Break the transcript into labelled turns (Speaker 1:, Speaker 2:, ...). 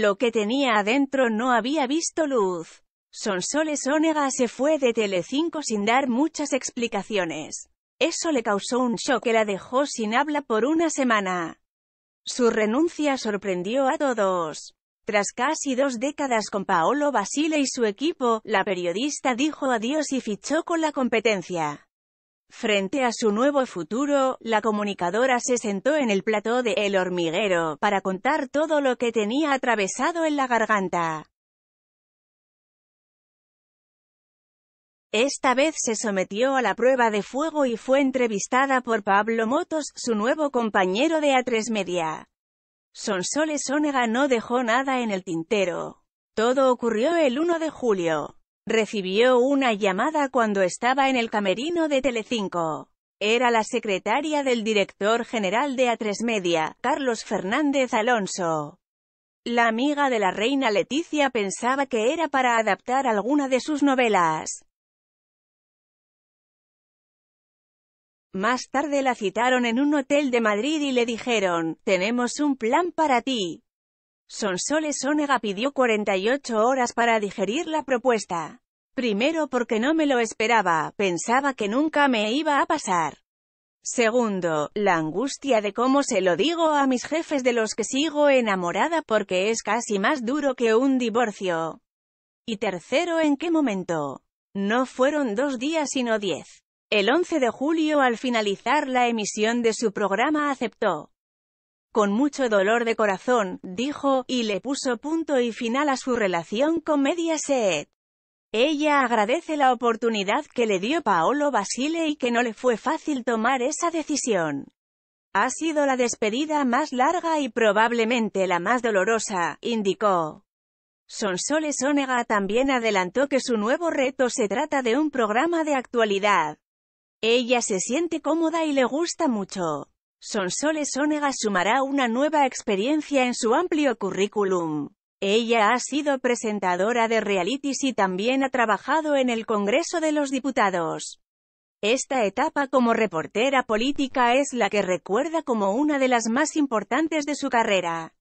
Speaker 1: Lo que tenía adentro no había visto luz. Sonsoles Onega se fue de Telecinco sin dar muchas explicaciones. Eso le causó un shock que la dejó sin habla por una semana. Su renuncia sorprendió a todos. Tras casi dos décadas con Paolo Basile y su equipo, la periodista dijo adiós y fichó con la competencia. Frente a su nuevo futuro, la comunicadora se sentó en el plató de El Hormiguero, para contar todo lo que tenía atravesado en la garganta.
Speaker 2: Esta vez se sometió
Speaker 1: a la prueba de fuego y fue entrevistada por Pablo Motos, su nuevo compañero de A3 Media. Sonsoles Onega no dejó nada en el tintero. Todo ocurrió el 1 de julio. Recibió una llamada cuando estaba en el camerino de Telecinco. Era la secretaria del director general de A3 Media, Carlos Fernández Alonso. La amiga de la reina Leticia pensaba que era para adaptar alguna de sus novelas. Más tarde la citaron en un hotel de Madrid y le dijeron, tenemos un plan para ti. Sonsoles Onega pidió 48 horas para digerir la propuesta. Primero porque no me lo esperaba, pensaba que nunca me iba a pasar. Segundo, la angustia de cómo se lo digo a mis jefes de los que sigo enamorada porque es casi más duro que un divorcio. Y tercero, ¿en qué momento? No fueron dos días sino diez. El 11 de julio al finalizar la emisión de su programa aceptó. Con mucho dolor de corazón, dijo, y le puso punto y final a su relación con Mediaset. Ella agradece la oportunidad que le dio Paolo Basile y que no le fue fácil tomar esa decisión. Ha sido la despedida más larga y probablemente la más dolorosa, indicó. Sonsoles Onega también adelantó que su nuevo reto se trata de un programa de actualidad. Ella se siente cómoda y le gusta mucho. Sonsoles Onega sumará una nueva experiencia en su amplio currículum. Ella ha sido presentadora de realities y también ha trabajado en el Congreso de los Diputados. Esta etapa como reportera política es la que recuerda como una de las más importantes de su carrera.